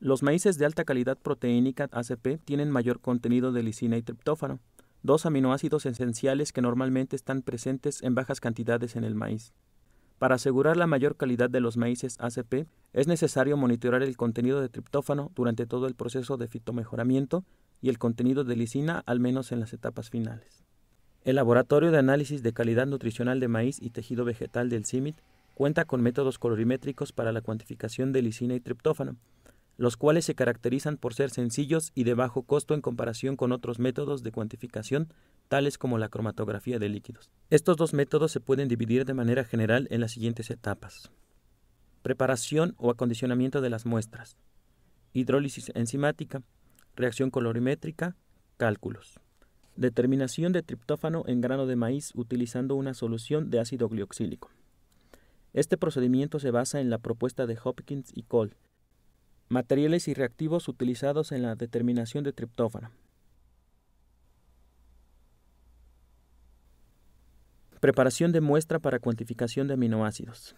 Los maíces de alta calidad proteínica ACP tienen mayor contenido de lisina y triptófano, dos aminoácidos esenciales que normalmente están presentes en bajas cantidades en el maíz. Para asegurar la mayor calidad de los maíces ACP, es necesario monitorear el contenido de triptófano durante todo el proceso de fitomejoramiento y el contenido de lisina al menos en las etapas finales. El Laboratorio de Análisis de Calidad Nutricional de Maíz y Tejido Vegetal del CIMIT cuenta con métodos colorimétricos para la cuantificación de lisina y triptófano, los cuales se caracterizan por ser sencillos y de bajo costo en comparación con otros métodos de cuantificación, tales como la cromatografía de líquidos. Estos dos métodos se pueden dividir de manera general en las siguientes etapas. Preparación o acondicionamiento de las muestras. Hidrólisis enzimática. Reacción colorimétrica. Cálculos. Determinación de triptófano en grano de maíz utilizando una solución de ácido glioxílico. Este procedimiento se basa en la propuesta de Hopkins y Cole, materiales y reactivos utilizados en la determinación de triptófano. Preparación de muestra para cuantificación de aminoácidos.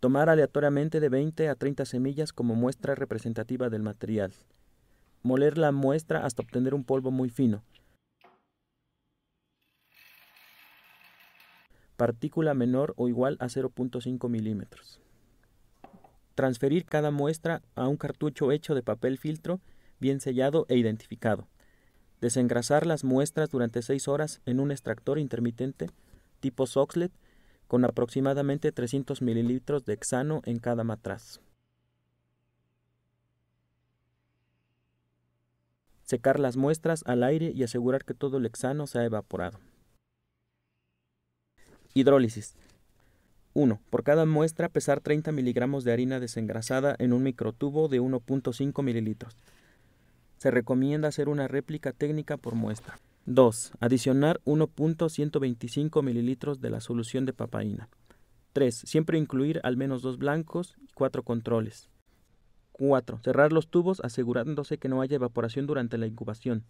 Tomar aleatoriamente de 20 a 30 semillas como muestra representativa del material. Moler la muestra hasta obtener un polvo muy fino. Partícula menor o igual a 0.5 milímetros transferir cada muestra a un cartucho hecho de papel filtro bien sellado e identificado, desengrasar las muestras durante 6 horas en un extractor intermitente tipo Soxlet con aproximadamente 300 mililitros de hexano en cada matraz. Secar las muestras al aire y asegurar que todo el hexano se ha evaporado. Hidrólisis. 1. Por cada muestra pesar 30 miligramos de harina desengrasada en un microtubo de 1.5 mililitros. Se recomienda hacer una réplica técnica por muestra. 2. Adicionar 1.125 mililitros de la solución de papaína. 3. Siempre incluir al menos dos blancos y cuatro controles. 4. Cerrar los tubos asegurándose que no haya evaporación durante la incubación.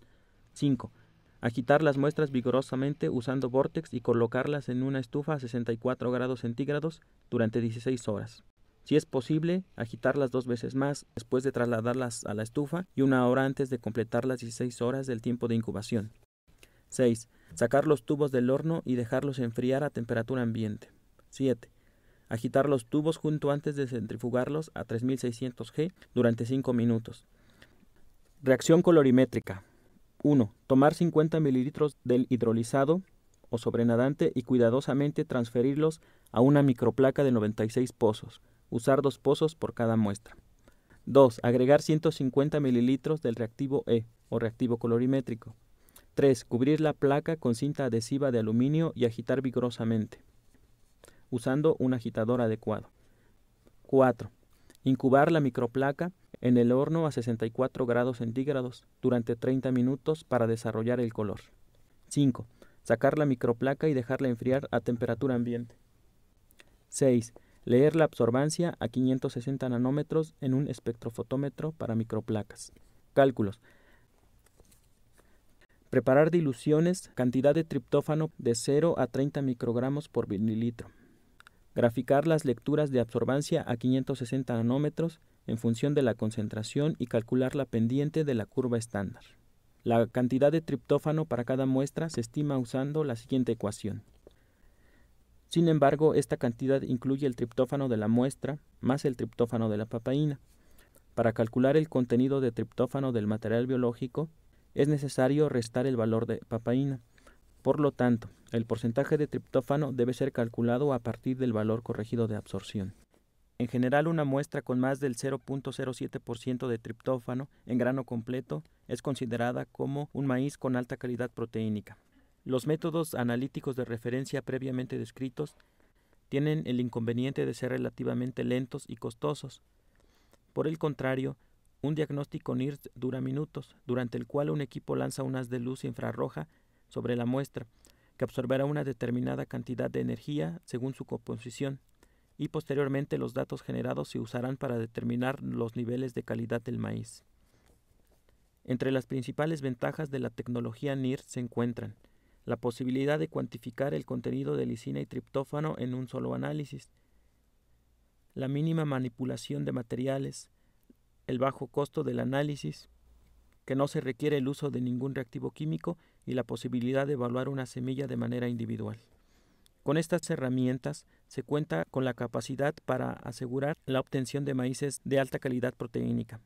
5 agitar las muestras vigorosamente usando vortex y colocarlas en una estufa a 64 grados centígrados durante 16 horas. Si es posible, agitarlas dos veces más después de trasladarlas a la estufa y una hora antes de completar las 16 horas del tiempo de incubación. 6. Sacar los tubos del horno y dejarlos enfriar a temperatura ambiente. 7. Agitar los tubos junto antes de centrifugarlos a 3600 G durante 5 minutos. Reacción colorimétrica. 1. Tomar 50 mililitros del hidrolizado o sobrenadante y cuidadosamente transferirlos a una microplaca de 96 pozos. Usar dos pozos por cada muestra. 2. Agregar 150 mililitros del reactivo E o reactivo colorimétrico. 3. Cubrir la placa con cinta adhesiva de aluminio y agitar vigorosamente, usando un agitador adecuado. 4. Incubar la microplaca en el horno a 64 grados centígrados durante 30 minutos para desarrollar el color. 5. Sacar la microplaca y dejarla enfriar a temperatura ambiente. 6. Leer la absorbancia a 560 nanómetros en un espectrofotómetro para microplacas. Cálculos. Preparar diluciones, cantidad de triptófano de 0 a 30 microgramos por mililitro. Graficar las lecturas de absorbancia a 560 nanómetros en función de la concentración y calcular la pendiente de la curva estándar. La cantidad de triptófano para cada muestra se estima usando la siguiente ecuación. Sin embargo, esta cantidad incluye el triptófano de la muestra más el triptófano de la papaína. Para calcular el contenido de triptófano del material biológico, es necesario restar el valor de papaína. Por lo tanto, el porcentaje de triptófano debe ser calculado a partir del valor corregido de absorción. En general, una muestra con más del 0.07% de triptófano en grano completo es considerada como un maíz con alta calidad proteínica. Los métodos analíticos de referencia previamente descritos tienen el inconveniente de ser relativamente lentos y costosos. Por el contrario, un diagnóstico NIRS dura minutos, durante el cual un equipo lanza un haz de luz infrarroja sobre la muestra, que absorberá una determinada cantidad de energía según su composición y posteriormente los datos generados se usarán para determinar los niveles de calidad del maíz. Entre las principales ventajas de la tecnología NIR se encuentran la posibilidad de cuantificar el contenido de lisina y triptófano en un solo análisis, la mínima manipulación de materiales, el bajo costo del análisis, que no se requiere el uso de ningún reactivo químico y la posibilidad de evaluar una semilla de manera individual. Con estas herramientas se cuenta con la capacidad para asegurar la obtención de maíces de alta calidad proteínica.